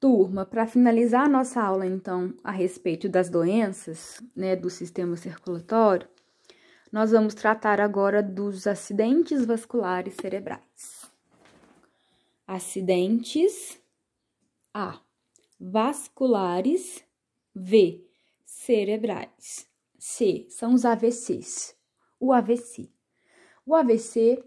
Turma, para finalizar a nossa aula, então, a respeito das doenças né, do sistema circulatório, nós vamos tratar agora dos acidentes vasculares cerebrais. Acidentes A. Vasculares V. Cerebrais C. São os AVCs. O AVC. O AVC,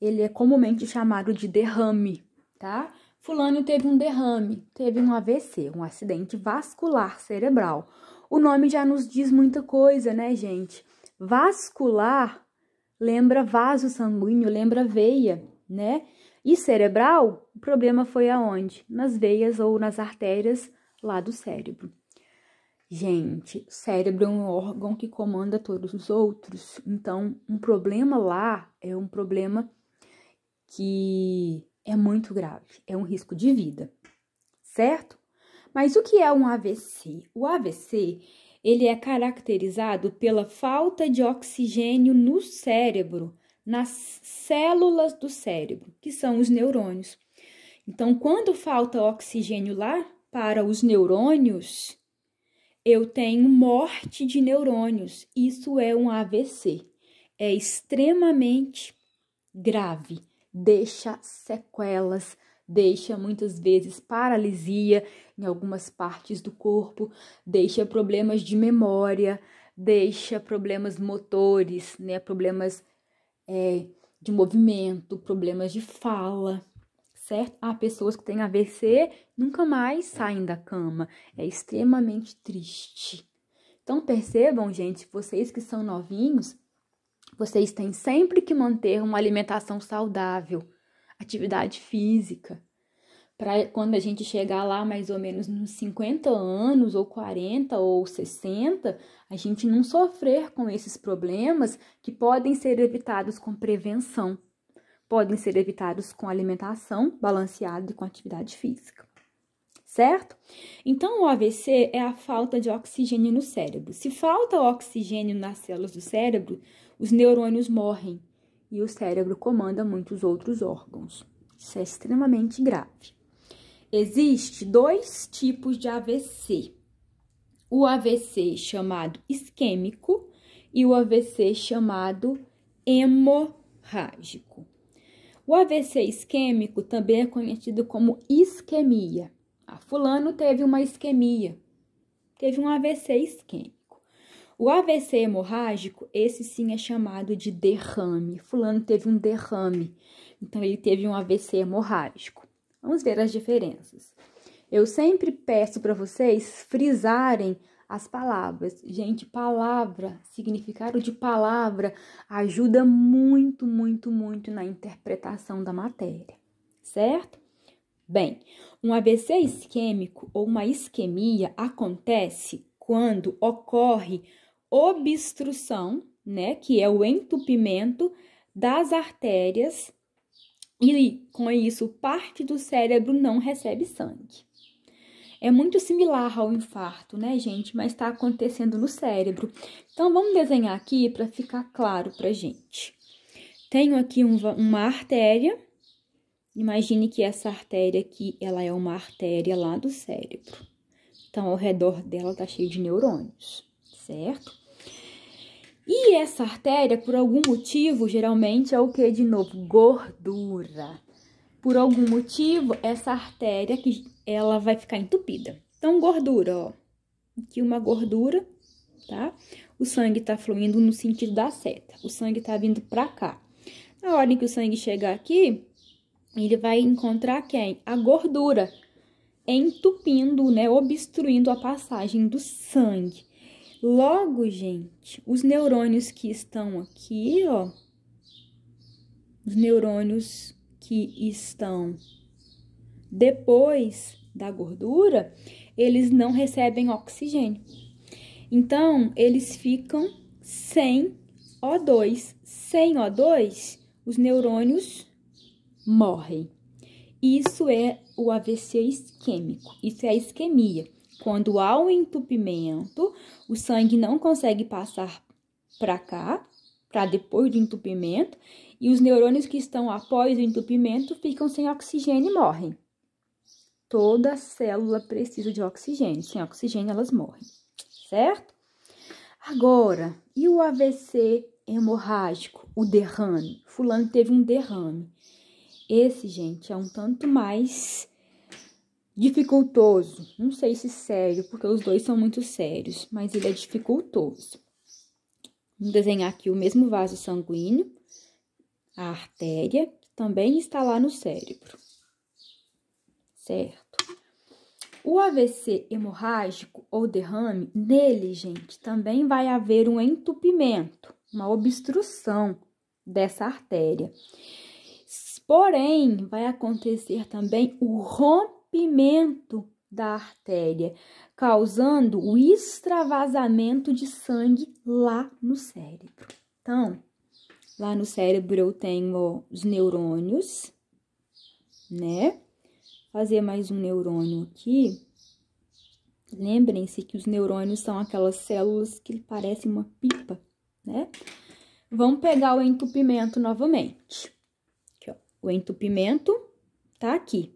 ele é comumente chamado de derrame, tá? Fulano teve um derrame, teve um AVC, um acidente vascular cerebral. O nome já nos diz muita coisa, né, gente? Vascular lembra vaso sanguíneo, lembra veia, né? E cerebral, o problema foi aonde? Nas veias ou nas artérias lá do cérebro. Gente, o cérebro é um órgão que comanda todos os outros. Então, um problema lá é um problema que é muito grave, é um risco de vida, certo? Mas o que é um AVC? O AVC ele é caracterizado pela falta de oxigênio no cérebro, nas células do cérebro, que são os neurônios. Então, quando falta oxigênio lá para os neurônios, eu tenho morte de neurônios. Isso é um AVC. É extremamente grave deixa sequelas, deixa muitas vezes paralisia em algumas partes do corpo, deixa problemas de memória, deixa problemas motores, né? Problemas é, de movimento, problemas de fala, certo? Há pessoas que têm AVC nunca mais saem da cama. É extremamente triste. Então percebam, gente, vocês que são novinhos, vocês têm sempre que manter uma alimentação saudável, atividade física. Para quando a gente chegar lá mais ou menos nos 50 anos, ou 40 ou 60, a gente não sofrer com esses problemas que podem ser evitados com prevenção, podem ser evitados com alimentação balanceada e com atividade física certo? Então, o AVC é a falta de oxigênio no cérebro. Se falta oxigênio nas células do cérebro, os neurônios morrem e o cérebro comanda muitos outros órgãos. Isso é extremamente grave. Existe dois tipos de AVC. O AVC chamado isquêmico e o AVC chamado hemorrágico. O AVC isquêmico também é conhecido como isquemia. A ah, fulano teve uma isquemia, teve um AVC isquêmico. O AVC hemorrágico, esse sim é chamado de derrame. Fulano teve um derrame, então ele teve um AVC hemorrágico. Vamos ver as diferenças. Eu sempre peço para vocês frisarem as palavras. Gente, palavra, significado de palavra ajuda muito, muito, muito na interpretação da matéria, certo? Bem, um AVC isquêmico ou uma isquemia acontece quando ocorre obstrução, né, que é o entupimento das artérias e com isso parte do cérebro não recebe sangue. É muito similar ao infarto, né, gente? Mas está acontecendo no cérebro. Então, vamos desenhar aqui para ficar claro para gente. Tenho aqui um, uma artéria. Imagine que essa artéria aqui, ela é uma artéria lá do cérebro. Então, ao redor dela tá cheio de neurônios, certo? E essa artéria, por algum motivo, geralmente é o que de novo? Gordura. Por algum motivo, essa artéria que ela vai ficar entupida. Então, gordura, ó. Aqui uma gordura, tá? O sangue tá fluindo no sentido da seta. O sangue tá vindo pra cá. Na hora em que o sangue chegar aqui, ele vai encontrar quem? A gordura, entupindo, né, obstruindo a passagem do sangue. Logo, gente, os neurônios que estão aqui, ó, os neurônios que estão depois da gordura, eles não recebem oxigênio. Então, eles ficam sem O2. Sem O2, os neurônios morrem. Isso é o AVC isquêmico, isso é a isquemia. Quando há um entupimento, o sangue não consegue passar para cá, para depois do entupimento, e os neurônios que estão após o entupimento ficam sem oxigênio e morrem. Toda célula precisa de oxigênio, sem oxigênio elas morrem, certo? Agora, e o AVC hemorrágico, o derrame? Fulano teve um derrame. Esse, gente, é um tanto mais dificultoso. Não sei se sério, porque os dois são muito sérios, mas ele é dificultoso. Vamos desenhar aqui o mesmo vaso sanguíneo, a artéria, que também está lá no cérebro. Certo? O AVC hemorrágico ou derrame, nele, gente, também vai haver um entupimento, uma obstrução dessa artéria. Porém, vai acontecer também o rompimento rompimento da artéria, causando o extravasamento de sangue lá no cérebro. Então, lá no cérebro eu tenho os neurônios, né? Fazer mais um neurônio aqui. Lembrem-se que os neurônios são aquelas células que parecem uma pipa, né? Vamos pegar o entupimento novamente. Aqui, o entupimento tá aqui,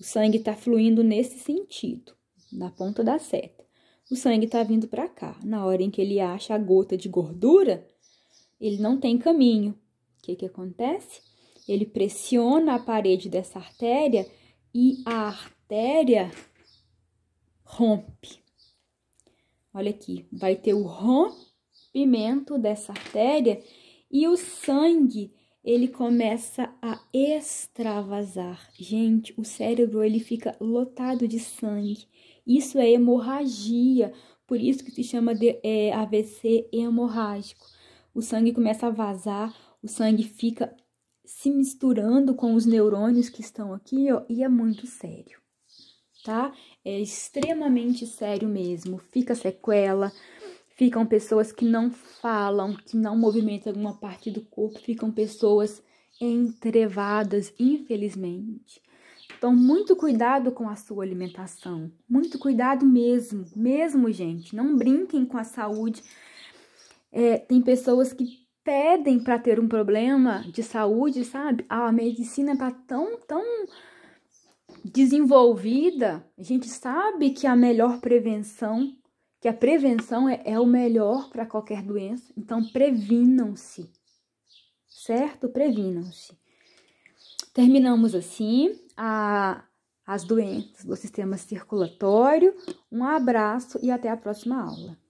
o sangue está fluindo nesse sentido, na ponta da seta. O sangue está vindo para cá. Na hora em que ele acha a gota de gordura, ele não tem caminho. O que, que acontece? Ele pressiona a parede dessa artéria e a artéria rompe. Olha aqui, vai ter o rompimento dessa artéria e o sangue ele começa a extravasar. Gente, o cérebro ele fica lotado de sangue. Isso é hemorragia, por isso que se chama de é, AVC hemorrágico. O sangue começa a vazar, o sangue fica se misturando com os neurônios que estão aqui, ó, e é muito sério, tá? É extremamente sério mesmo. Fica sequela, ficam pessoas que não falam, que não movimentam alguma parte do corpo, ficam pessoas entrevadas, infelizmente. Então, muito cuidado com a sua alimentação, muito cuidado mesmo, mesmo, gente. Não brinquem com a saúde. É, tem pessoas que pedem para ter um problema de saúde, sabe? Ah, a medicina está tão, tão desenvolvida. A gente sabe que a melhor prevenção que a prevenção é, é o melhor para qualquer doença, então previnam-se, certo? Previnam-se. Terminamos assim a, as doenças do sistema circulatório. Um abraço e até a próxima aula.